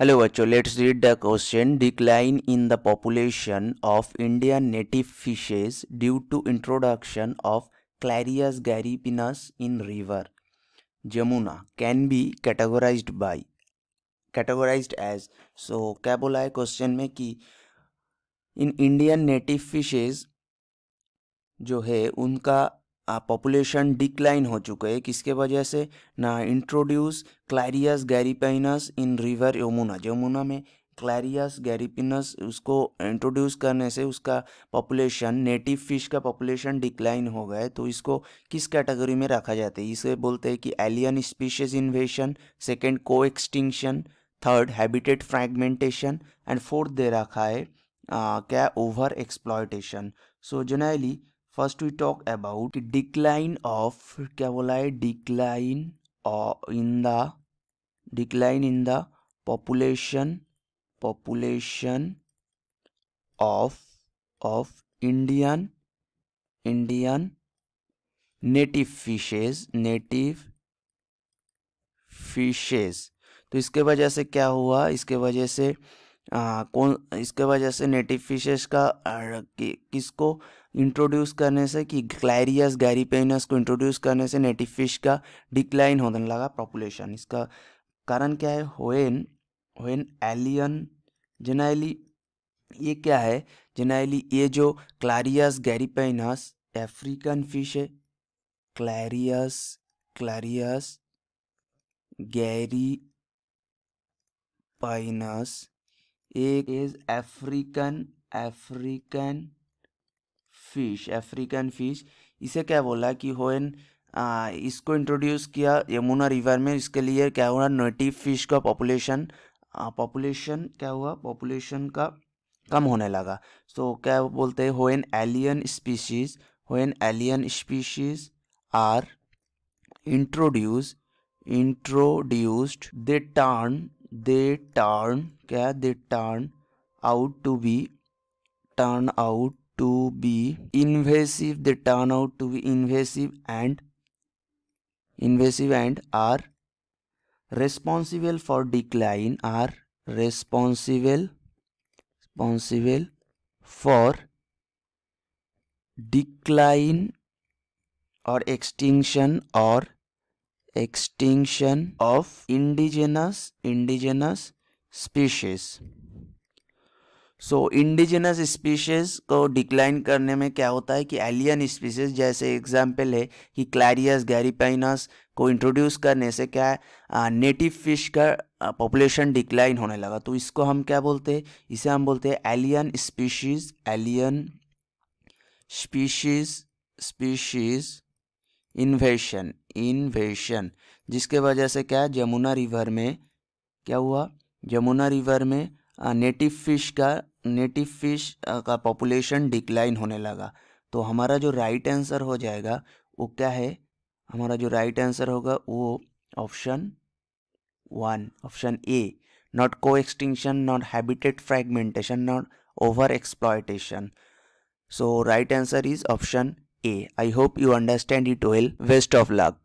Hello बच्चों let's read the question decline in the population of Indian native fishes due to introduction of Clarias gariepinus in river Jamuna can be categorised by categorised as so क्या बोला है question में कि in Indian native fishes जो है उनका population decline हो चुका है किसके वजह से ना introduce Clarias gariepinus in river Yamuna Yamuna में क्लैरियस गैरीपिनस उसको इंट्रोड्यूस करने से उसका पॉपुलेशन नेटिव फिश का पॉपुलेशन डिक्लाइन हो गया है तो इसको किस कैटेगरी में रखा जाता है इसे बोलते हैं कि alien species invasion second coextinction third habitat fragmentation and fourth दे रखा है आ, क्या over exploitation so generally first we talk about decline of क्या बोला है decline in the decline in the population population of of Indian Indian native fishes native fishes तो इसके वजह से क्या हुआ इसके वजह से आ, कौन इसके वजह से नेटिव फिशेस का कि, किसको इंट्रोड्यूस करने से कि क्लैरियस गैरीपेनस को इंट्रोड्यूस करने से नेटिव फिश का डिक्लाइन होने लगा पॉपुलेशन इसका कारण क्या है होएन होएन एलियन जेनाइली ये क्या है जेनाइली ये जो क्लैरियस गैरीपेनस अफ्रीकन फिश है क्लैरियस क्लैरियस गैरी पाइनस एक is African African fish African fish इसे क्या बोला कि होन इसको इंट्रोड्यूस किया यमुना रिवर में इसके लिए क्या हुआ नेटिव फिश का पॉपुलेशन पॉपुलेशन क्या हुआ पॉपुलेशन का कम होने लगा सो so, क्या बोलते हैं when alien species when alien species are introduce introduced they turn they turn क्या they turn out to be turn out to be invasive they turn out to be invasive and invasive and are responsible for decline are responsible responsible for decline or extinction or extinction of indigenous indigenous species so indigenous species को decline करने में क्या होता है कि alien species जैसे example है कि क्लैरियस गैरीपाइनस को इंट्रोड्यूस करने से क्या है नेटिव फिश का पॉपुलेशन डिक्लाइन होने लगा तो इसको हम क्या बोलते हैं इसे हम बोलते हैं alien species alien species species invasion invasion जिसके वजह से क्या है जमुना रिवर में क्या हुआ जमुना रिवर में नेटिव फिश का नेटिव फिश का पॉपुलेशन डिक्लाइन होने लगा तो हमारा जो राइट आंसर हो जाएगा वो क्या है हमारा जो राइट आंसर होगा वो option one option A not coextinction not habitat fragmentation not over exploitation so right answer is option A. I hope you understand it well. Best of luck.